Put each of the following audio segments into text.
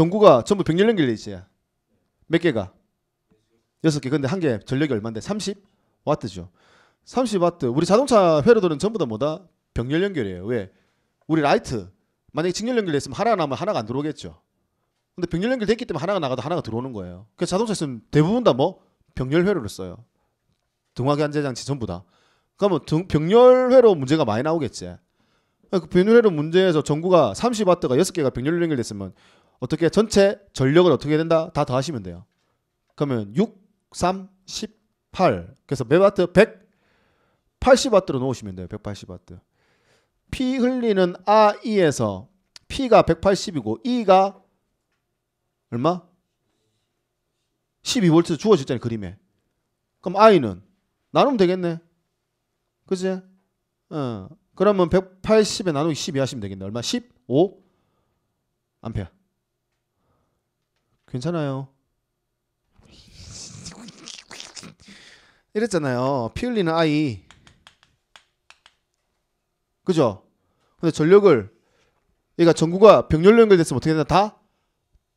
전구가 전부 100년 연결돼 있어요. 몇 개가? 여섯 개. 근데 한 개 전력이 얼마인데? 30 와트죠. 30 와트. 우리 자동차 회로들은 전부 다 뭐다? 병렬 연결이에요. 왜? 우리 라이트 만약에 직렬 연결됐으면 하나 가 나면 하나가 안 들어오겠죠. 근데 병렬 연결됐기 때문에 하나가 나가도 하나가 들어오는 거예요. 그 자동차 있으면 대부분 다 뭐 병렬 회로를 써요. 등화견제 기 장치 전부 다. 그러면 등, 병렬 회로 문제가 많이 나오겠지. 그 병렬 회로 문제에서 전구가 30 와트가 6개가 병렬 연결됐으면 어떻게 전체 전력을 어떻게 해야 된다 다 더하시면 돼요. 그러면 6, 3, 18 그래서 메와트 180와트로 놓으시면 돼요. 180와트. 피 흘리는 아 E에서 P가 180이고 E가 얼마? 12V 주어졌잖아요. 그림에. 그럼 I는 나누면 되겠네. 그지? 어. 그러면 180에 나누기 12 하시면 되겠네. 얼마? 15암 괜찮아요. 이랬잖아요. 피 흘리는 아이. 그죠? 근데 전력을 그러니까 전구가 병렬로 연결됐으면 어떻게 되나 다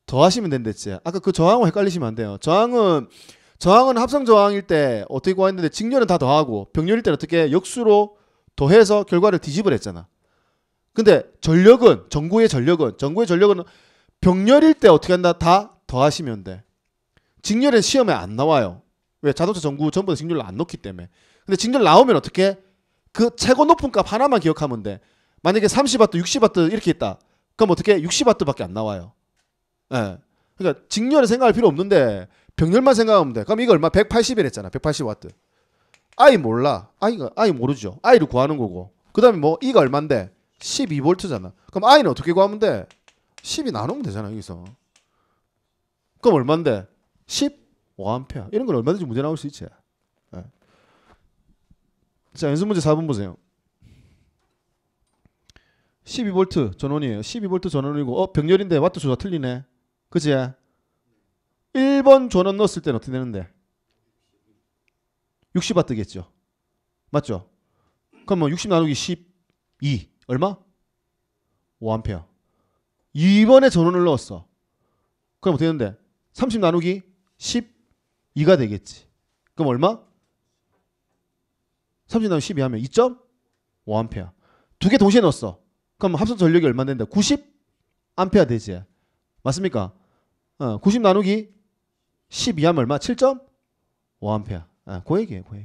더하시면 된댔지. 아까 그 저항을 헷갈리시면 안 돼요. 저항은 저항은 합성 저항일 때 어떻게 구했는데 직렬은 다 더하고 병렬일 때는 어떻게 역수로 더해서 결과를 뒤집을 했잖아. 근데 전력은 전구의 전력은 전구의 전력은 병렬일 때 어떻게 한다 다 더하시면 돼. 직렬에 시험에 안 나와요. 왜 자동차 전구 전부 다 직렬로 안 넣기 때문에. 근데 직렬 나오면 어떻게? 그 최고 높은 값 하나만 기억하면 돼. 만약에 3 0와트6 0와트 이렇게 있다. 그럼 어떻게? 6 0와트밖에안 나와요. 예. 그러니까 직렬에 생각할 필요 없는데 병렬만 생각하면 돼. 그럼 이거 얼마? 180이랬잖아. 1 8 0와트 아이 몰라. 아이가 아이 모르죠. 아이를 구하는 거고. 그다음에 뭐이거 얼마인데? 12V잖아. 그럼 아이는 어떻게 구하면 돼? 10이 나누면 되잖아, 여기서. 그럼 얼마인데? 15암페어. 이런 건 얼마든지 문제 나올 수 있지. 네. 자, 연습 문제 4번 보세요. 1 2볼트 전원이에요. 1 2볼트 전원이고 어, 병렬인데 와트 조사 틀리네. 그지? 1번 전원 넣었을 때는 어떻게 되는데? 60W겠죠. 와 맞죠? 그럼면60 뭐 나누기 12 얼마? 5A. 2번에 전원을 넣었어. 그럼 어떻게 되는데? 30 나누기 12가 되겠지. 그럼 얼마? 30 나누기 12 하면 2.5A. 두개 동시에 넣었어. 그럼 합성 전력이 얼마 된다? 90A 되지. 맞습니까? 어, 90 나누기 12 하면 얼마? 7.5A. 아, 그 얘기예요. 그얘